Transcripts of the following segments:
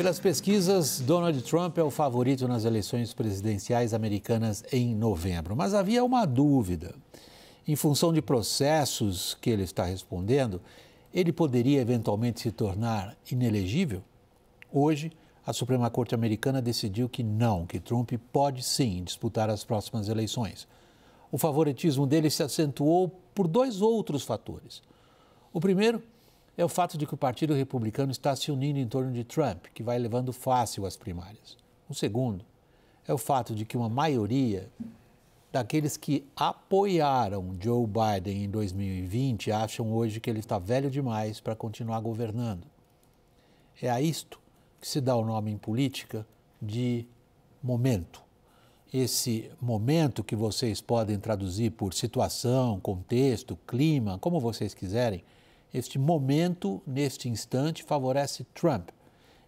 Pelas pesquisas, Donald Trump é o favorito nas eleições presidenciais americanas em novembro. Mas havia uma dúvida. Em função de processos que ele está respondendo, ele poderia eventualmente se tornar inelegível? Hoje, a Suprema Corte Americana decidiu que não, que Trump pode sim disputar as próximas eleições. O favoritismo dele se acentuou por dois outros fatores. O primeiro é o fato de que o Partido Republicano está se unindo em torno de Trump, que vai levando fácil as primárias. O segundo é o fato de que uma maioria daqueles que apoiaram Joe Biden em 2020 acham hoje que ele está velho demais para continuar governando. É a isto que se dá o nome em política de momento. Esse momento que vocês podem traduzir por situação, contexto, clima, como vocês quiserem este momento, neste instante, favorece Trump,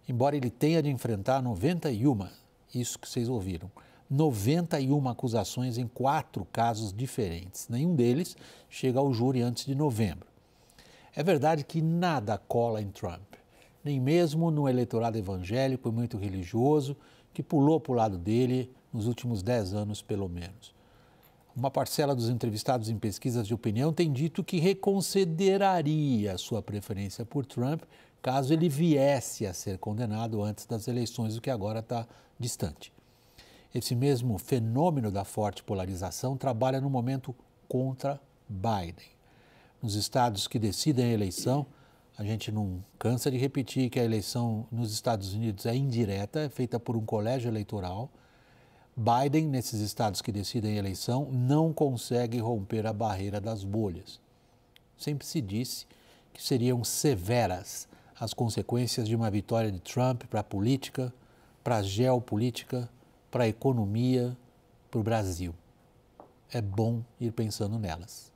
embora ele tenha de enfrentar 91, isso que vocês ouviram, 91 acusações em quatro casos diferentes. Nenhum deles chega ao júri antes de novembro. É verdade que nada cola em Trump, nem mesmo no eleitorado evangélico e muito religioso que pulou para o lado dele nos últimos dez anos, pelo menos. Uma parcela dos entrevistados em pesquisas de opinião tem dito que reconsideraria sua preferência por Trump caso ele viesse a ser condenado antes das eleições, o que agora está distante. Esse mesmo fenômeno da forte polarização trabalha no momento contra Biden. Nos estados que decidem a eleição, a gente não cansa de repetir que a eleição nos Estados Unidos é indireta, é feita por um colégio eleitoral Biden, nesses estados que decidem a eleição, não consegue romper a barreira das bolhas. Sempre se disse que seriam severas as consequências de uma vitória de Trump para a política, para a geopolítica, para a economia, para o Brasil. É bom ir pensando nelas.